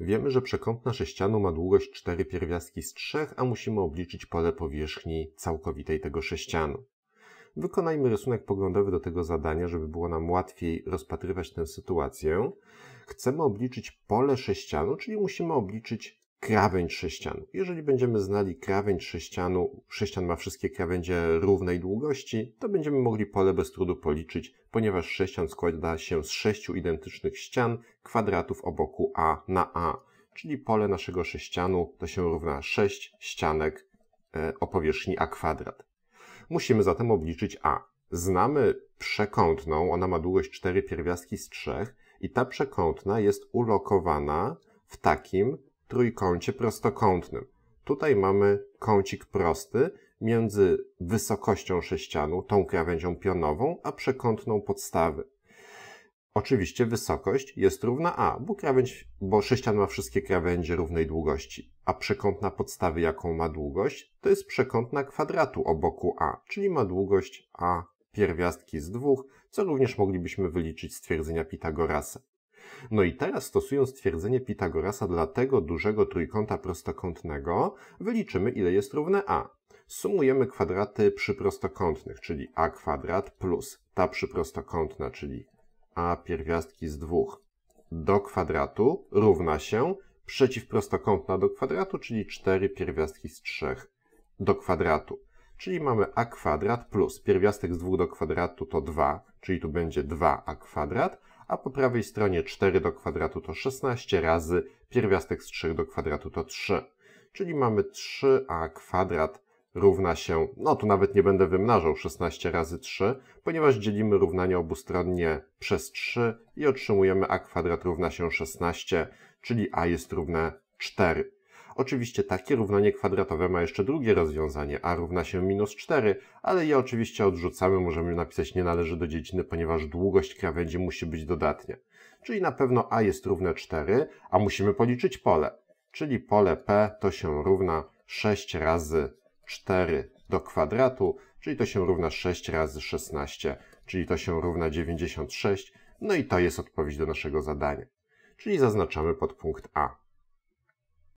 Wiemy, że przekątna sześcianu ma długość 4 pierwiastki z 3, a musimy obliczyć pole powierzchni całkowitej tego sześcianu. Wykonajmy rysunek poglądowy do tego zadania, żeby było nam łatwiej rozpatrywać tę sytuację. Chcemy obliczyć pole sześcianu, czyli musimy obliczyć krawędź sześcianu. Jeżeli będziemy znali krawędź sześcianu, sześcian ma wszystkie krawędzie równej długości, to będziemy mogli pole bez trudu policzyć, ponieważ sześcian składa się z sześciu identycznych ścian kwadratów o boku A na A, czyli pole naszego sześcianu to się równa 6 ścianek e, o powierzchni A kwadrat. Musimy zatem obliczyć A. Znamy przekątną, ona ma długość 4 pierwiastki z 3 i ta przekątna jest ulokowana w takim trójkącie prostokątnym. Tutaj mamy kącik prosty między wysokością sześcianu, tą krawędzią pionową, a przekątną podstawy. Oczywiście wysokość jest równa a, bo, krawędź, bo sześcian ma wszystkie krawędzie równej długości, a przekątna podstawy, jaką ma długość, to jest przekątna kwadratu o boku a, czyli ma długość a pierwiastki z dwóch, co również moglibyśmy wyliczyć z twierdzenia Pitagorasa. No i teraz stosując twierdzenie Pitagorasa dla tego dużego trójkąta prostokątnego, wyliczymy ile jest równe a. Sumujemy kwadraty przyprostokątnych, czyli a kwadrat plus ta przyprostokątna, czyli a pierwiastki z dwóch do kwadratu równa się przeciwprostokątna do kwadratu, czyli 4 pierwiastki z 3 do kwadratu. Czyli mamy a kwadrat plus pierwiastek z 2 do kwadratu to 2, czyli tu będzie 2a kwadrat, a po prawej stronie 4 do kwadratu to 16 razy pierwiastek z 3 do kwadratu to 3. Czyli mamy 3a kwadrat równa się, no tu nawet nie będę wymnażał 16 razy 3, ponieważ dzielimy równanie obustronnie przez 3 i otrzymujemy a kwadrat równa się 16, czyli a jest równe 4. Oczywiście takie równanie kwadratowe ma jeszcze drugie rozwiązanie, a równa się minus 4, ale je oczywiście odrzucamy, możemy napisać nie należy do dziedziny, ponieważ długość krawędzi musi być dodatnia. Czyli na pewno a jest równe 4, a musimy policzyć pole. Czyli pole P to się równa 6 razy 4 do kwadratu, czyli to się równa 6 razy 16, czyli to się równa 96, no i to jest odpowiedź do naszego zadania. Czyli zaznaczamy podpunkt A.